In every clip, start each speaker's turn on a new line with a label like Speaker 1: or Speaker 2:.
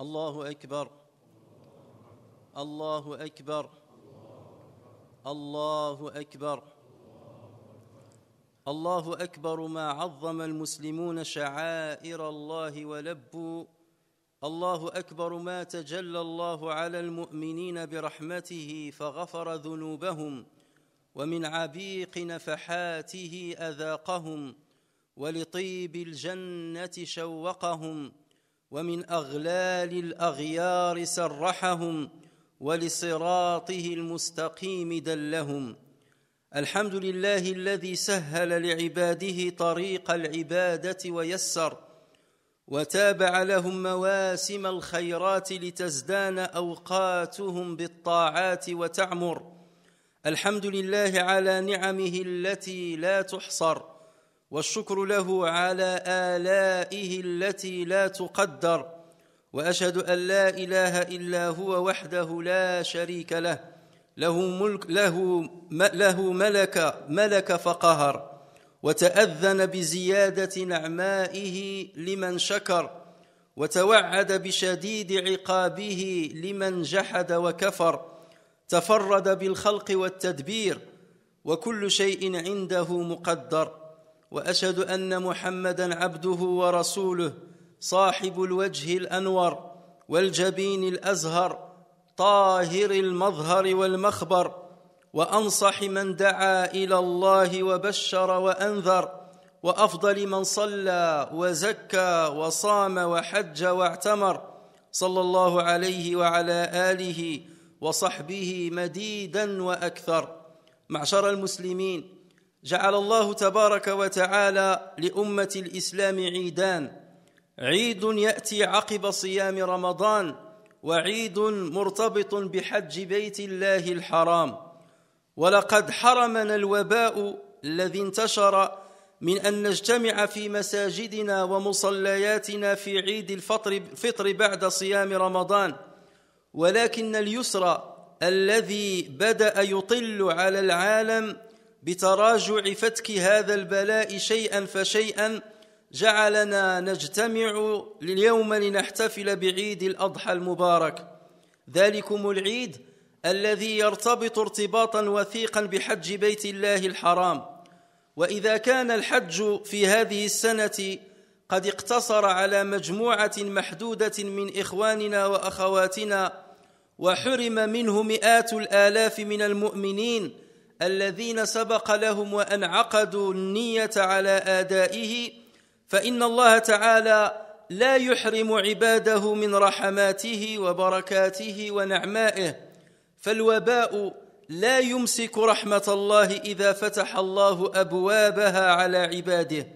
Speaker 1: الله أكبر الله أكبر الله أكبر الله أكبر ما عظم المسلمون شعائر الله ولبوا الله أكبر ما تجلى الله على المؤمنين برحمته فغفر ذنوبهم ومن عبيق نفحاته أذاقهم ولطيب الجنة شوقهم ومن اغلال الاغيار سرحهم ولصراطه المستقيم دلهم الحمد لله الذي سهل لعباده طريق العباده ويسر وتابع لهم مواسم الخيرات لتزدان اوقاتهم بالطاعات وتعمر الحمد لله على نعمه التي لا تحصر والشكر له على آلائه التي لا تقدر وأشهد أن لا إله إلا هو وحده لا شريك له له ملك له له ملك ملك فقهر وتأذن بزيادة نعمائه لمن شكر وتوعد بشديد عقابه لمن جحد وكفر تفرد بالخلق والتدبير وكل شيء عنده مقدر واشهد ان محمدا عبده ورسوله صاحب الوجه الانور والجبين الازهر طاهر المظهر والمخبر وانصح من دعا الى الله وبشر وانذر وافضل من صلى وزكى وصام وحج واعتمر صلى الله عليه وعلى اله وصحبه مديدا واكثر معشر المسلمين جعل الله تبارك وتعالى لامه الاسلام عيدان عيد ياتي عقب صيام رمضان وعيد مرتبط بحج بيت الله الحرام ولقد حرمنا الوباء الذي انتشر من ان نجتمع في مساجدنا ومصلياتنا في عيد الفطر بعد صيام رمضان ولكن اليسر الذي بدا يطل على العالم بتراجع فتك هذا البلاء شيئا فشيئا جعلنا نجتمع اليوم لنحتفل بعيد الاضحى المبارك ذلكم العيد الذي يرتبط ارتباطا وثيقا بحج بيت الله الحرام واذا كان الحج في هذه السنه قد اقتصر على مجموعه محدوده من اخواننا واخواتنا وحرم منه مئات الالاف من المؤمنين الذين سبق لهم وان عقدوا النيه على ادائه فان الله تعالى لا يحرم عباده من رحماته وبركاته ونعمائه فالوباء لا يمسك رحمه الله اذا فتح الله ابوابها على عباده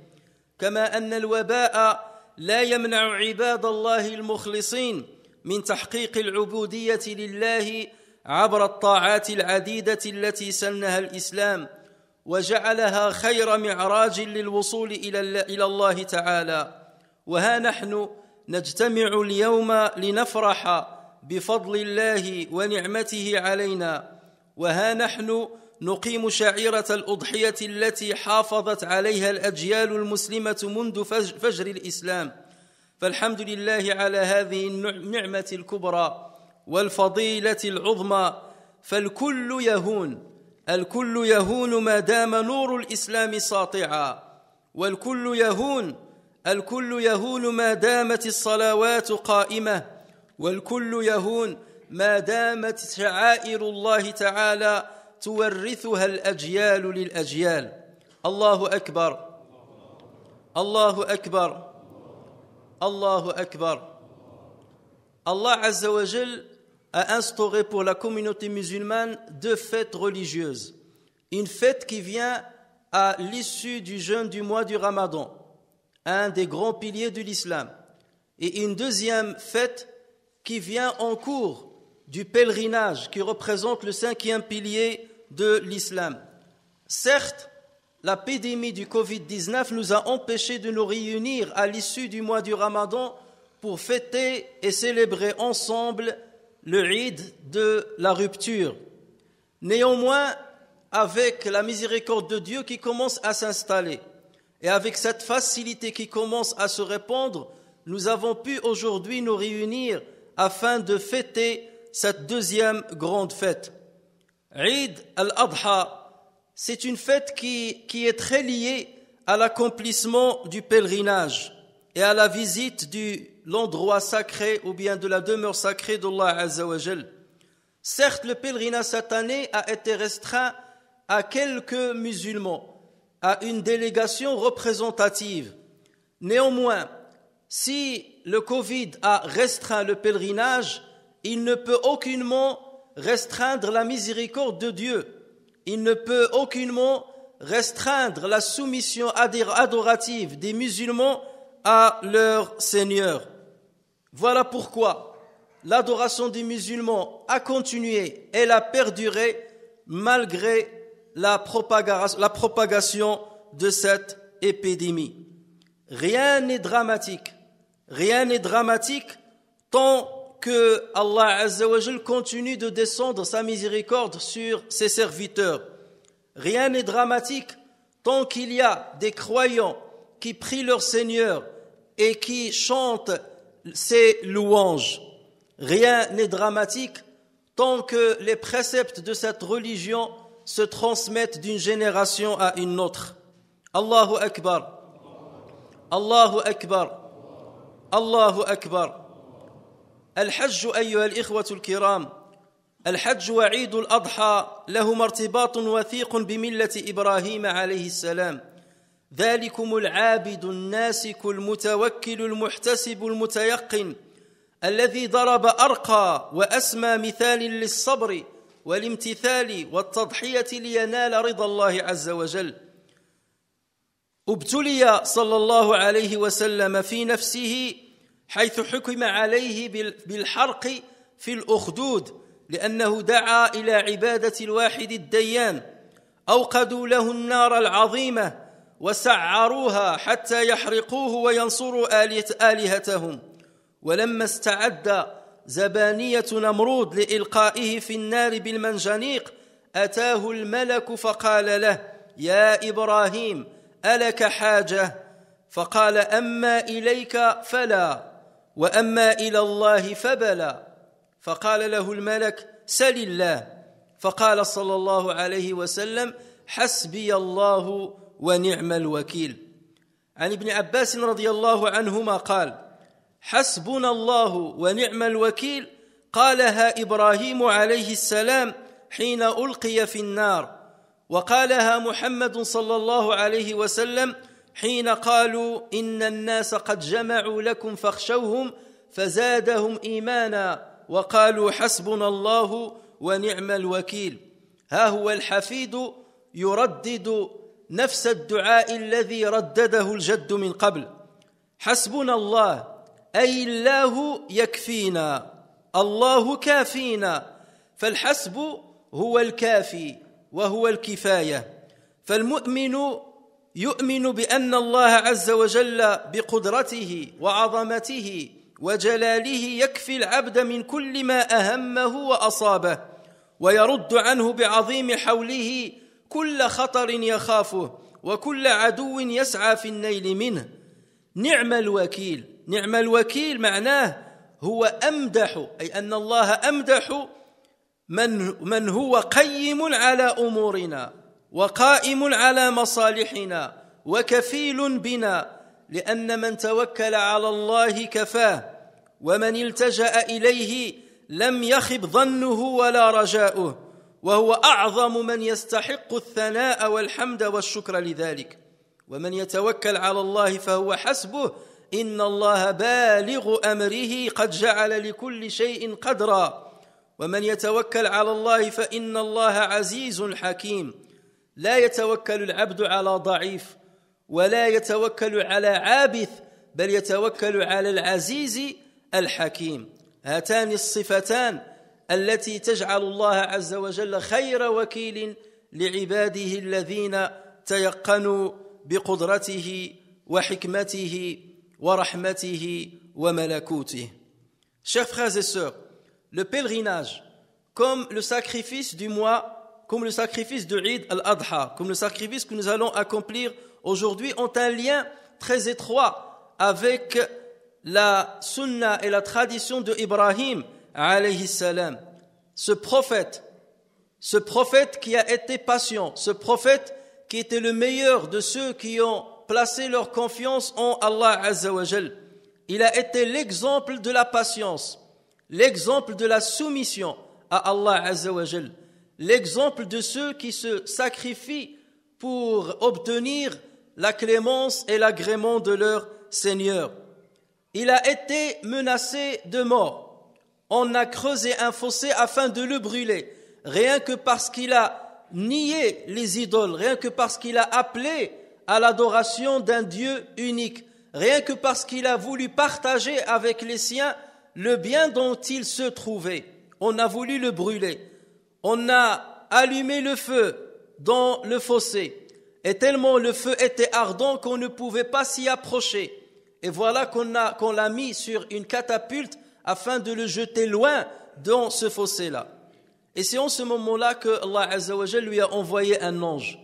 Speaker 1: كما ان الوباء لا يمنع عباد الله المخلصين من تحقيق العبوديه لله عبر الطاعات العديده التي سنها الاسلام وجعلها خير معراج للوصول الى الى الله تعالى وها نحن نجتمع اليوم لنفرح بفضل الله ونعمته علينا وها نحن نقيم شعيره الاضحيه التي حافظت عليها الاجيال المسلمه منذ فجر الاسلام فالحمد لله على هذه النعمه الكبرى والفضيله العظمى فالكل يهون الكل يهون ما دام نور الاسلام ساطعا والكل يهون الكل يهون ما دامت الصلوات قائمه والكل يهون ما دامت شعائر الله تعالى تورثها الاجيال للاجيال الله اكبر الله اكبر الله اكبر الله عز وجل a instauré pour la communauté musulmane deux fêtes religieuses. Une fête qui vient à l'issue du jeûne du mois du Ramadan, un des grands piliers de l'islam, et une deuxième fête qui vient en cours du pèlerinage, qui représente le cinquième pilier de l'islam. Certes, l'épidémie du Covid-19 nous a empêchés de nous réunir à l'issue du mois du Ramadan pour fêter et célébrer ensemble le Eid de la rupture. Néanmoins, avec la miséricorde de Dieu qui commence à s'installer et avec cette facilité qui commence à se répandre, nous avons pu aujourd'hui nous réunir afin de fêter cette deuxième grande fête. Eid al-Adha, c'est une fête qui, qui est très liée à l'accomplissement du pèlerinage et à la visite du l'endroit sacré ou bien de la demeure sacrée d'Allah Azzawajal. Certes, le pèlerinage cette année a été restreint à quelques musulmans, à une délégation représentative. Néanmoins, si le Covid a restreint le pèlerinage, il ne peut aucunement restreindre la miséricorde de Dieu. Il ne peut aucunement restreindre la soumission adorative des musulmans à leur Seigneur. Voilà pourquoi l'adoration des musulmans a continué, elle a perduré malgré la propagation de cette épidémie. Rien n'est dramatique, rien n'est dramatique tant que Allah continue de descendre sa miséricorde sur ses serviteurs. Rien n'est dramatique tant qu'il y a des croyants qui prient leur Seigneur et qui chantent ces louanges. Rien n'est dramatique tant que les préceptes de cette religion se transmettent d'une génération à une autre. Allahu Akbar. Allahu Akbar. Allahu Akbar. Al-Hajj, الحج أيها الإخوة al الحج adha الأضحى لهما ارتباط وثيق bimillati Ibrahim alayhi salam. ذلكم العابد الناسك المتوكل المحتسب المتيقن الذي ضرب ارقى واسمى مثال للصبر والامتثال والتضحيه لينال رضا الله عز وجل ابتلي صلى الله عليه وسلم في نفسه حيث حكم عليه بالحرق في الاخدود لانه دعا الى عباده الواحد الديان اوقدوا له النار العظيمه وسعروها حتى يحرقوه وينصروا آلهتهم ولما استعد زبانية نمرود لإلقائه في النار بالمنجنيق أتاه الملك فقال له يا إبراهيم ألك حاجة فقال أما إليك فلا وأما إلى الله فبلى فقال له الملك سل الله فقال صلى الله عليه وسلم حسبي الله ونعم الوكيل عن ابن عباس رضي الله عنهما قال حسبنا الله ونعم الوكيل قالها ابراهيم عليه السلام حين القي في النار وقالها محمد صلى الله عليه وسلم حين قالوا ان الناس قد جمعوا لكم فاخشوهم فزادهم ايمانا وقالوا حسبنا الله ونعم الوكيل ها هو الحفيد يردد نفس الدعاء الذي ردده الجد من قبل حسبنا الله اي الله يكفينا الله كافينا فالحسب هو الكافي وهو الكفايه فالمؤمن يؤمن بان الله عز وجل بقدرته وعظمته وجلاله يكفي العبد من كل ما اهمه واصابه ويرد عنه بعظيم حوله كل خطر يخافه وكل عدو يسعى في النيل منه نعم الوكيل نعم الوكيل معناه هو امدح اي ان الله امدح من من هو قيم على امورنا وقائم على مصالحنا وكفيل بنا لان من توكل على الله كفاه ومن التجا اليه لم يخب ظنه ولا رجاؤه وهو اعظم من يستحق الثناء والحمد والشكر لذلك ومن يتوكل على الله فهو حسبه ان الله بالغ امره قد جعل لكل شيء قدرا ومن يتوكل على الله فان الله عزيز حكيم لا يتوكل العبد على ضعيف ولا يتوكل على عابث بل يتوكل على العزيز الحكيم هاتان الصفتان التي Chers frères et sœurs, le pèlerinage, comme le sacrifice du mois, comme le sacrifice de Eid al-Adha, comme le sacrifice que nous allons accomplir aujourd'hui, ont un lien très étroit avec la sunna et la tradition de Ibrahim, alayhi salam, ce prophète, ce prophète qui a été patient, ce prophète qui était le meilleur de ceux qui ont placé leur confiance en Allah Jal Il a été l'exemple de la patience, l'exemple de la soumission à Allah Jal l'exemple de ceux qui se sacrifient pour obtenir la clémence et l'agrément de leur Seigneur. Il a été menacé de mort on a creusé un fossé afin de le brûler, rien que parce qu'il a nié les idoles, rien que parce qu'il a appelé à l'adoration d'un Dieu unique, rien que parce qu'il a voulu partager avec les siens le bien dont il se trouvait. On a voulu le brûler. On a allumé le feu dans le fossé. Et tellement le feu était ardent qu'on ne pouvait pas s'y approcher. Et voilà qu'on l'a mis sur une catapulte afin de le jeter loin dans ce fossé-là. Et c'est en ce moment-là que Allah Azzawajal lui a envoyé un ange.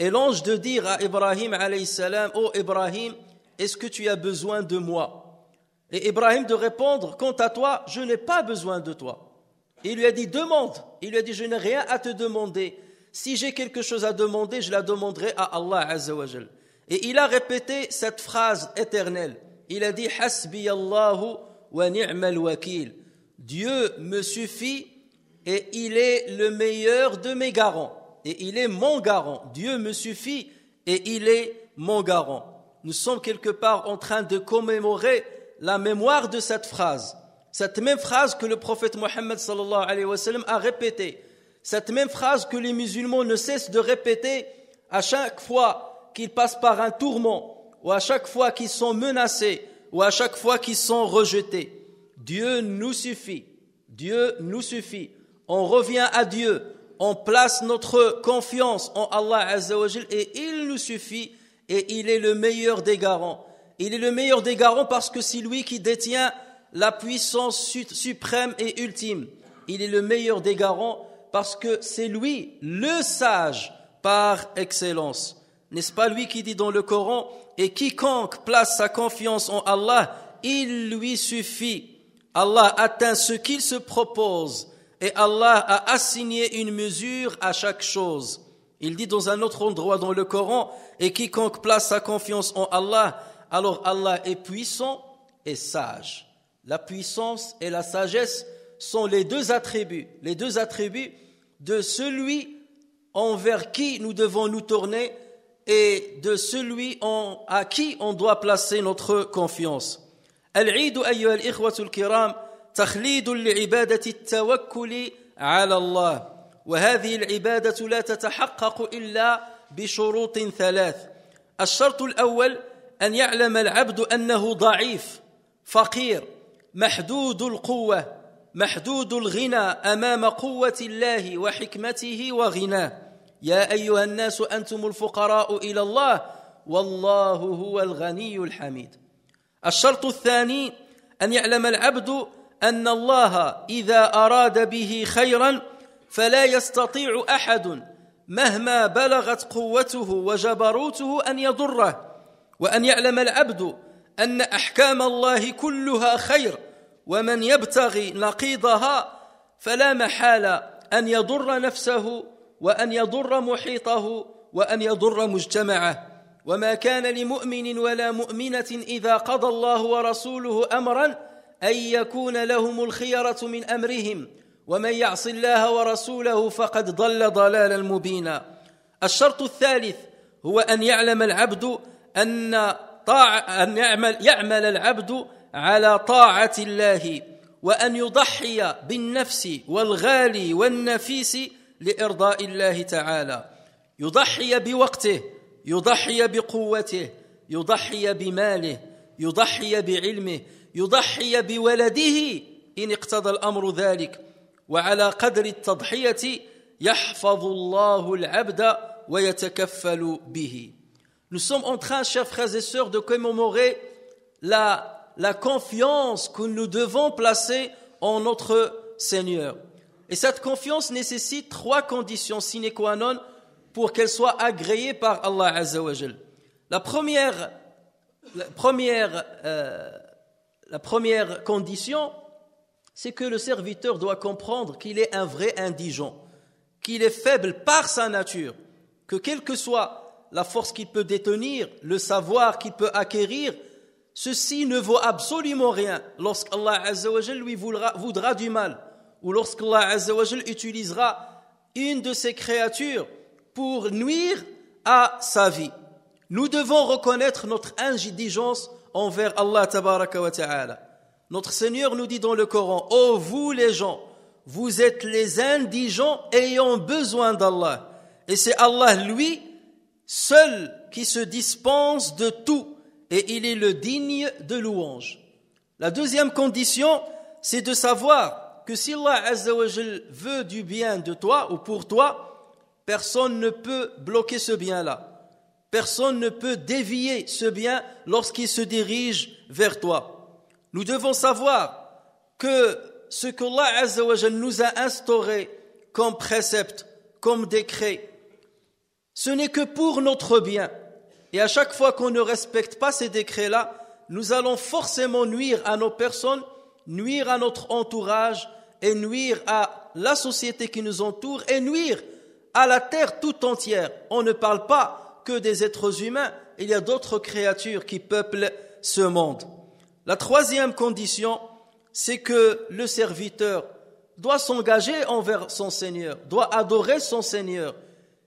Speaker 1: Et l'ange de dire à Ibrahim alayhi salam, oh Ibrahim, est-ce que tu as besoin de moi Et Ibrahim de répondre, quant à toi, je n'ai pas besoin de toi. il lui a dit, demande. Il lui a dit, je n'ai rien à te demander. Si j'ai quelque chose à demander, je la demanderai à Allah Azzawajal. Et il a répété cette phrase éternelle. Il a dit, Hasbi Dieu me suffit et il est le meilleur de mes garants. Et il est mon garant. Dieu me suffit et il est mon garant. Nous sommes quelque part en train de commémorer la mémoire de cette phrase. Cette même phrase que le prophète Mohammed a répétée. Cette même phrase que les musulmans ne cessent de répéter à chaque fois qu'ils passent par un tourment ou à chaque fois qu'ils sont menacés ou à chaque fois qu'ils sont rejetés. Dieu nous suffit. Dieu nous suffit. On revient à Dieu. On place notre confiance en Allah et il nous suffit et il est le meilleur des garants. Il est le meilleur des garants parce que c'est lui qui détient la puissance suprême et ultime. Il est le meilleur des garants parce que c'est lui le sage par excellence. N'est-ce pas lui qui dit dans le Coran Et quiconque place sa confiance en Allah, il lui suffit. Allah atteint ce qu'il se propose et Allah a assigné une mesure à chaque chose. Il dit dans un autre endroit dans le Coran Et quiconque place sa confiance en Allah, alors Allah est puissant et sage. La puissance et la sagesse sont les deux attributs, les deux attributs de celui envers qui nous devons nous tourner et de celui en, à qui on doit placer notre confiance. العيد أيها الإخوة الكرام تخليد لعبادة التوكل على الله وهذه العبادة لا تتحقق إلا بشروط ثلاث الشرط الأول أن يعلم العبد أنه ضعيف فقير محدود القوة محدود الغنى أمام قوة الله وحكمته وغناه يا ايها الناس انتم الفقراء الى الله والله هو الغني الحميد الشرط الثاني ان يعلم العبد ان الله اذا اراد به خيرا فلا يستطيع احد مهما بلغت قوته وجبروته ان يضره وان يعلم العبد ان احكام الله كلها خير ومن يبتغي نقيضها فلا محاله ان يضر نفسه وأن يضر محيطه وأن يضر مجتمعه وما كان لمؤمن ولا مؤمنة إذا قضى الله ورسوله أمرا أن يكون لهم الخيرة من أمرهم ومن يعص الله ورسوله فقد ضل ضلالا مبينا الشرط الثالث هو أن يعلم العبد أن طاع أن يعمل يعمل العبد على طاعة الله وأن يضحي بالنفس والغالي والنفيس لارضاء الله تعالى يضحي بوقته يضحي بقوته يضحي بماله يضحي بعلمه يضحي بولده ان اقتضى الامر ذلك وعلى قدر التضحيه يحفظ الله العبد ويتكفل به Nous sommes en train, chers frères et sœurs, de commémorer la, la confiance que nous devons placer en notre Seigneur. Et cette confiance nécessite trois conditions sine qua non pour qu'elle soit agréée par Allah Azza La première, euh, la première, condition, c'est que le serviteur doit comprendre qu'il est un vrai indigent, qu'il est faible par sa nature, que quelle que soit la force qu'il peut détenir, le savoir qu'il peut acquérir, ceci ne vaut absolument rien lorsqu'Allah Azza lui voudra du mal ou lorsqu'Allah Azzawajal utilisera une de ses créatures pour nuire à sa vie. Nous devons reconnaître notre indigence envers Allah Tabaraka wa Ta'ala. Notre Seigneur nous dit dans le Coran, Ô oh, vous les gens, vous êtes les indigents ayant besoin d'Allah. Et c'est Allah lui seul qui se dispense de tout et il est le digne de louange. La deuxième condition, c'est de savoir que si Allah Azzawajal veut du bien de toi ou pour toi, personne ne peut bloquer ce bien-là. Personne ne peut dévier ce bien lorsqu'il se dirige vers toi. Nous devons savoir que ce que Allah Azzawajal nous a instauré comme précepte, comme décret, ce n'est que pour notre bien. Et à chaque fois qu'on ne respecte pas ces décrets-là, nous allons forcément nuire à nos personnes nuire à notre entourage et nuire à la société qui nous entoure et nuire à la terre tout entière. On ne parle pas que des êtres humains, il y a d'autres créatures qui peuplent ce monde. La troisième condition, c'est que le serviteur doit s'engager envers son Seigneur, doit adorer son Seigneur.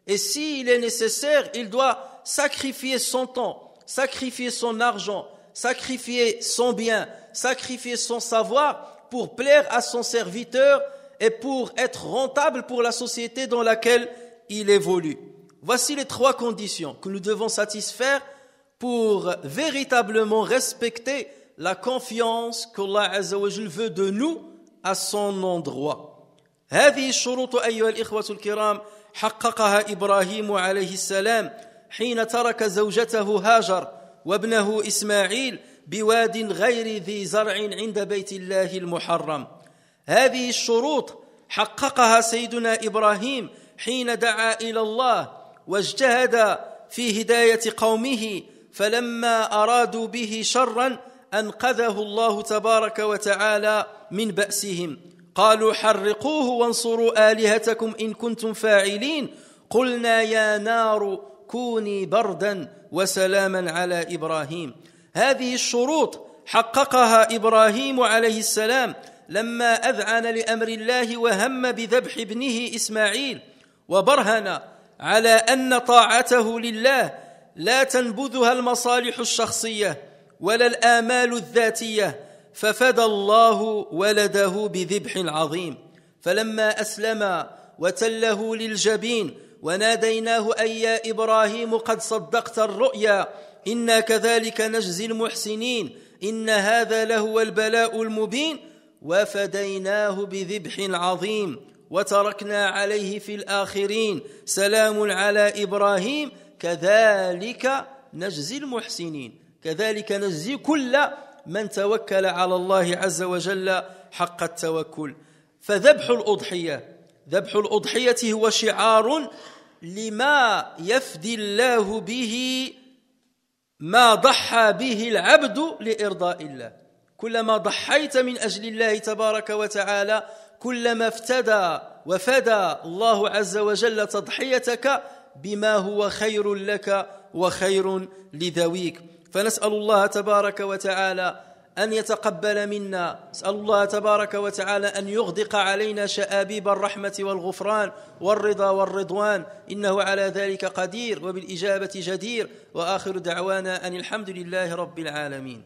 Speaker 1: Et s'il est nécessaire, il doit sacrifier son temps, sacrifier son argent, sacrifier son bien, sacrifier son savoir pour plaire à son serviteur et pour être rentable pour la société dans laquelle il évolue. Voici les trois conditions que nous devons satisfaire pour véritablement respecter la confiance qu'Allah Azzawajal veut de nous à son endroit. حين ترك زوجته هاجر وابنه بواد غير ذي زرع عند بيت الله المحرم هذه الشروط حققها سيدنا ابراهيم حين دعا الى الله واجتهد في هدايه قومه فلما ارادوا به شرا انقذه الله تبارك وتعالى من باسهم قالوا حرقوه وانصروا الهتكم ان كنتم فاعلين قلنا يا نار كوني بردا وسلاما على ابراهيم هذه الشروط حققها ابراهيم عليه السلام لما اذعن لامر الله وهم بذبح ابنه اسماعيل وبرهن على ان طاعته لله لا تنبذها المصالح الشخصيه ولا الامال الذاتيه ففدى الله ولده بذبح عظيم فلما اسلم وتله للجبين وناديناه أي يا إبراهيم قد صدقت الرؤيا انا كذلك نجزي المحسنين ان هذا لهو البلاء المبين وفديناه بذبح عظيم وتركنا عليه في الاخرين سلام على ابراهيم كذلك نجزي المحسنين كذلك نجزي كل من توكل على الله عز وجل حق التوكل فذبح الاضحيه ذبح الاضحيه هو شعار لما يفدي الله به ما ضحى به العبد لارضاء الله كلما ضحيت من اجل الله تبارك وتعالى كلما افتدى وفدى الله عز وجل تضحيتك بما هو خير لك وخير لذويك فنسال الله تبارك وتعالى أن يتقبل منا أسأل الله تبارك وتعالى أن يغدق علينا شآبيب الرحمة والغفران والرضا والرضوان إنه على ذلك قدير وبالإجابة جدير وآخر دعوانا أن الحمد لله رب العالمين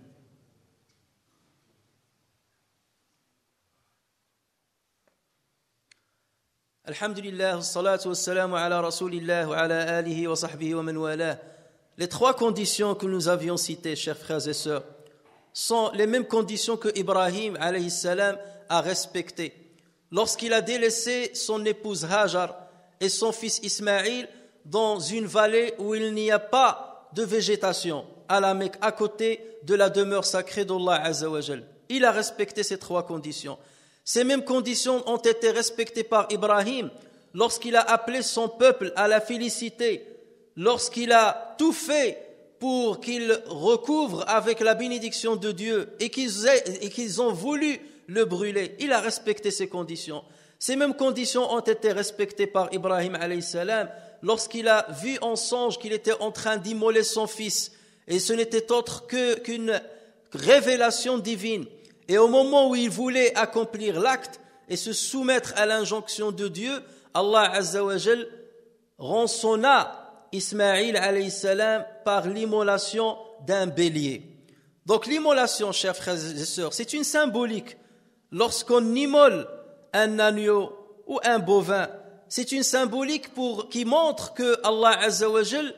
Speaker 1: الحمد لله والصلاة والسلام على رسول الله وعلى آله وصحبه ومن والاه Les trois conditions que nous avions citées, chers frères et sœurs, sont les mêmes conditions que Ibrahim salam a respectées. Lorsqu'il a délaissé son épouse Hajar et son fils Ismaïl dans une vallée où il n'y a pas de végétation, à la Mecque, à côté de la demeure sacrée d'Allah Azzawajal. Il a respecté ces trois conditions. Ces mêmes conditions ont été respectées par Ibrahim lorsqu'il a appelé son peuple à la félicité, lorsqu'il a tout fait pour qu'il recouvre avec la bénédiction de Dieu et qu'ils, ont voulu le brûler. Il a respecté ces conditions. Ces mêmes conditions ont été respectées par Ibrahim salam lorsqu'il a vu en songe qu'il était en train d'immoler son fils. Et ce n'était autre qu'une révélation divine. Et au moment où il voulait accomplir l'acte et se soumettre à l'injonction de Dieu, Allah Azzawajal rançonna Ismaïl salam par l'immolation d'un bélier. Donc l'immolation, chers frères et sœurs, c'est une symbolique. Lorsqu'on immole un agneau ou un bovin, c'est une symbolique pour, qui montre que Allah Azzawajal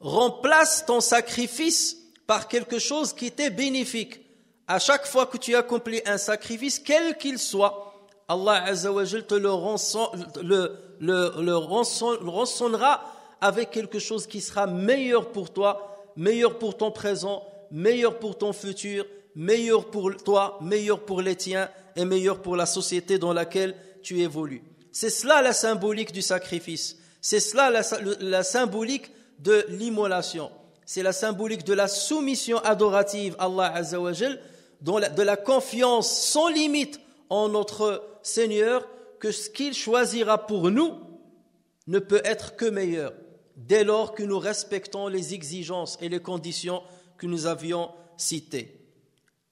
Speaker 1: remplace ton sacrifice par quelque chose qui t'est bénéfique. À chaque fois que tu accomplis un sacrifice, quel qu'il soit, Allah Azzawajal te le, avec quelque chose qui sera meilleur pour toi, meilleur pour ton présent, meilleur pour ton futur, meilleur pour toi, meilleur pour les tiens et meilleur pour la société dans laquelle tu évolues. C'est cela la symbolique du sacrifice. C'est cela la, symbolique de l'immolation. C'est la symbolique de la soumission adorative à Allah Azzawajal, de la confiance sans limite en notre Seigneur, que ce qu'il choisira pour nous ne peut être que meilleur dès lors que nous respectons les exigences et les conditions que nous avions citées.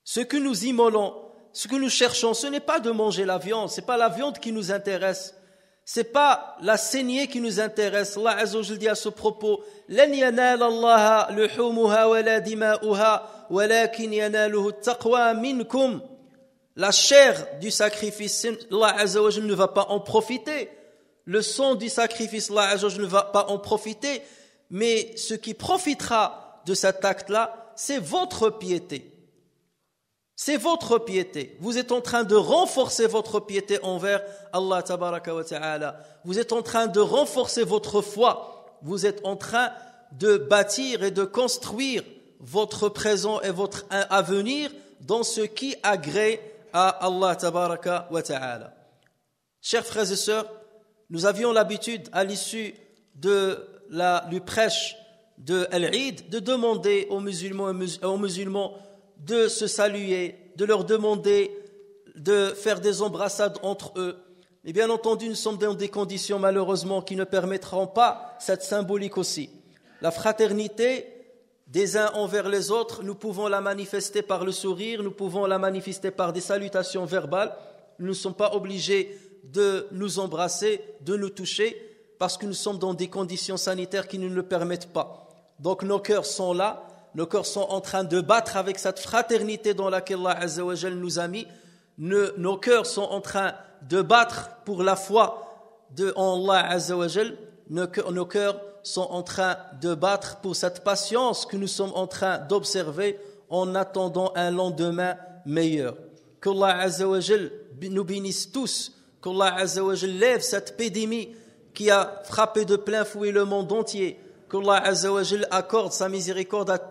Speaker 1: Ce que nous immolons, ce que nous cherchons, ce n'est pas de manger la viande, ce n'est pas la viande qui nous intéresse, ce n'est pas la saignée qui nous intéresse. Allah Azzawajal dit à ce propos, La chair du sacrifice, Allah Azzawajal ne va pas en profiter le son du sacrifice, là, ne va pas en profiter, mais ce qui profitera de cet acte-là, c'est votre piété. C'est votre piété. Vous êtes en train de renforcer votre piété envers Allah tabaraka wa ta'ala. Vous êtes en train de renforcer votre foi. Vous êtes en train de bâtir et de construire votre présent et votre avenir dans ce qui agrée à Allah tabaraka wa ta'ala. Chers frères et sœurs, nous avions l'habitude, à l'issue de la, du prêche de el de demander aux musulmans, aux musulmans de se saluer, de leur demander de faire des embrassades entre eux. Mais bien entendu, nous sommes dans des conditions malheureusement qui ne permettront pas cette symbolique aussi. La fraternité des uns envers les autres, nous pouvons la manifester par le sourire, nous pouvons la manifester par des salutations verbales. Nous ne sommes pas obligés de nous embrasser, de nous toucher, parce que nous sommes dans des conditions sanitaires qui ne le permettent pas. Donc nos cœurs sont là, nos cœurs sont en train de battre avec cette fraternité dans laquelle Allah nous a mis. nos cœurs sont en train de battre pour la foi de Allah Nos cœurs, sont en train de battre pour cette patience que nous sommes en train d'observer en attendant un lendemain meilleur. que Allah nous bénisse tous qu'Allah Azzawajal lève cette pédémie qui a frappé de plein fouet le monde entier, qu'Allah Azzawajal accorde sa miséricorde à,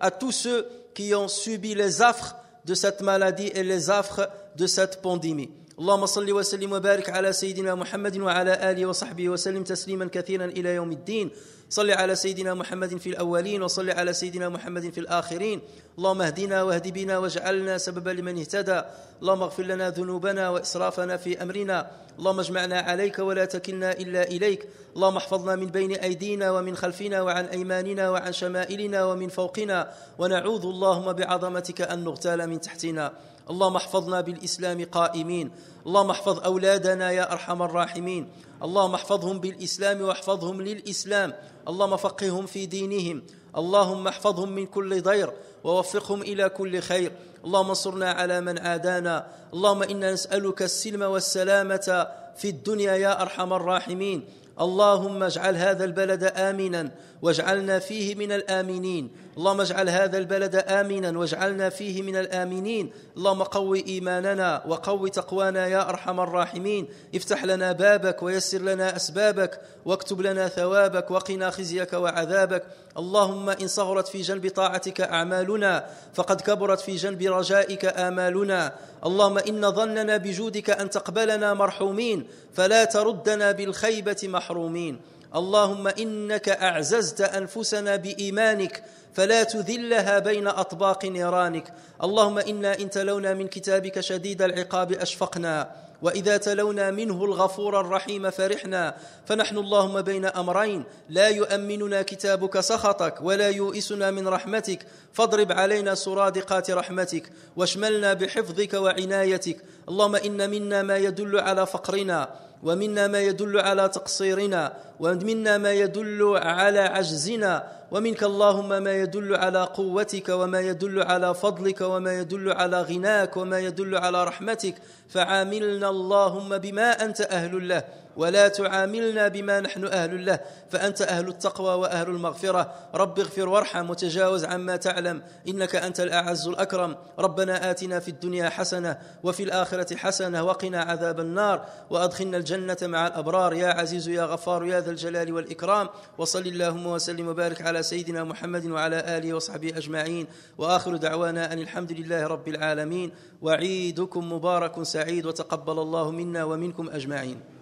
Speaker 1: à tous ceux qui ont subi les affres de cette maladie et les affres de cette pandémie. اللهم صل وسلم وبارك على سيدنا محمد وعلى اله وصحبه وسلم تسليما كثيرا الى يوم الدين صل على سيدنا محمد في الأولين وصل على سيدنا محمد في الآخرين اللهم اهدنا واهد بنا واجعلنا سببا لمن اهتدى اللهم اغفر لنا ذنوبنا وإسرافنا في أمرنا اللهم اجمعنا عليك ولا تكلنا إلا إليك اللهم احفظنا من بين أيدينا ومن خلفنا وعن أيماننا وعن شمائلنا ومن فوقنا ونعوذ اللهم بعظمتك أن نغتال من تحتنا اللهم احفظنا بالإسلام قائمين اللهم احفظ أولادنا يا أرحم الراحمين اللهم احفظهم بالإسلام واحفظهم للإسلام اللهم فقههم في دينهم اللهم احفظهم من كل ضير ووفقهم إلى كل خير اللهم انصرنا على من عادانا اللهم إنا نسألك السلم والسلامة في الدنيا يا أرحم الراحمين اللهم اجعل هذا البلد آمنا واجعلنا فيه من الآمنين اللهم اجعل هذا البلد آمنا واجعلنا فيه من الآمنين اللهم قوي إيماننا وقوي تقوانا يا أرحم الراحمين افتح لنا بابك ويسر لنا أسبابك واكتب لنا ثوابك وقنا خزيك وعذابك اللهم إن صغرت في جلب طاعتك أعمالنا فقد كبرت في جلب رجائك آمالنا اللهم إن ظننا بجودك أن تقبلنا مرحومين فلا تردنا بالخيبة محرومين اللهم إنك أعززت أنفسنا بإيمانك فلا تذلها بين أطباق نيرانك اللهم إنا إن تلونا من كتابك شديد العقاب أشفقنا واذا تلونا منه الغفور الرحيم فرحنا فنحن اللهم بين امرين لا يؤمننا كتابك سخطك ولا يؤسنا من رحمتك فاضرب علينا سرادقات رحمتك واشملنا بحفظك وعنايتك اللهم إن منا ما يدل على فقرنا ومنا ما يدل على تقصيرنا ومنا ما يدل على عجزنا ومنك اللهم ما يدل على قوتك وما يدل على فضلك وما يدل على غناك وما يدل على رحمتك فعاملنا اللهم بما أنت أهل له ولا تعاملنا بما نحن أهل له فأنت أهل التقوى وأهل المغفرة رب اغفر وارحم وتجاوز عما تعلم إنك أنت الأعز الأكرم ربنا آتنا في الدنيا حسنة وفي الآخرة حسنة وقنا عذاب النار وأدخلنا الجنة مع الأبرار يا عزيز يا غفار يا ذا الجلال والإكرام وصل اللهم وسلم وبارك على سيدنا محمد وعلى آله وصحبه أجمعين وآخر دعوانا أن الحمد لله رب العالمين وعيدكم مبارك سعيد وتقبل الله منا ومنكم أجمعين